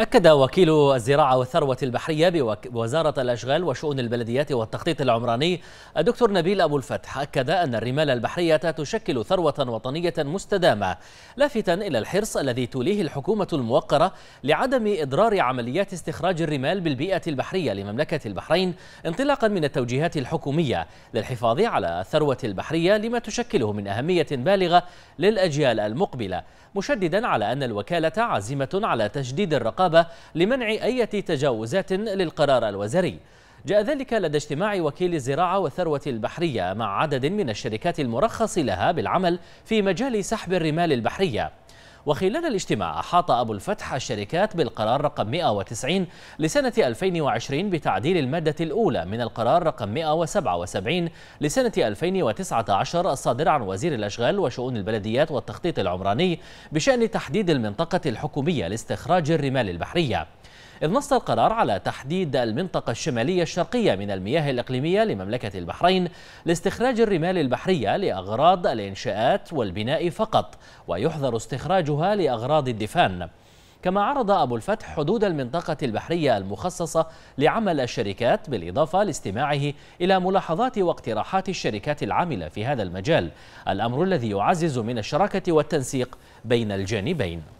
أكد وكيل الزراعة والثروة البحرية بوزارة الأشغال وشؤون البلديات والتخطيط العمراني الدكتور نبيل أبو الفتح أكد أن الرمال البحرية تشكل ثروة وطنية مستدامة لافتا إلى الحرص الذي توليه الحكومة الموقرة لعدم إضرار عمليات استخراج الرمال بالبيئة البحرية لمملكة البحرين انطلاقا من التوجيهات الحكومية للحفاظ على الثروة البحرية لما تشكله من أهمية بالغة للأجيال المقبلة مشددا على أن الوكالة عازمة على تجديد الرقابة النقابة لمنع أي تجاوزات للقرار الوزاري جاء ذلك لدى اجتماع وكيل الزراعة والثروة البحرية مع عدد من الشركات المرخص لها بالعمل في مجال سحب الرمال البحرية وخلال الاجتماع أحاط أبو الفتح الشركات بالقرار رقم 190 لسنة 2020 بتعديل المادة الأولى من القرار رقم 177 لسنة 2019 الصادر عن وزير الأشغال وشؤون البلديات والتخطيط العمراني بشأن تحديد المنطقة الحكومية لاستخراج الرمال البحرية إذ نص القرار على تحديد المنطقة الشمالية الشرقية من المياه الإقليمية لمملكة البحرين لاستخراج الرمال البحرية لأغراض الإنشاءات والبناء فقط ويحظر استخراجها لأغراض الدفان كما عرض أبو الفتح حدود المنطقة البحرية المخصصة لعمل الشركات بالإضافة لاستماعه إلى ملاحظات واقتراحات الشركات العاملة في هذا المجال الأمر الذي يعزز من الشراكة والتنسيق بين الجانبين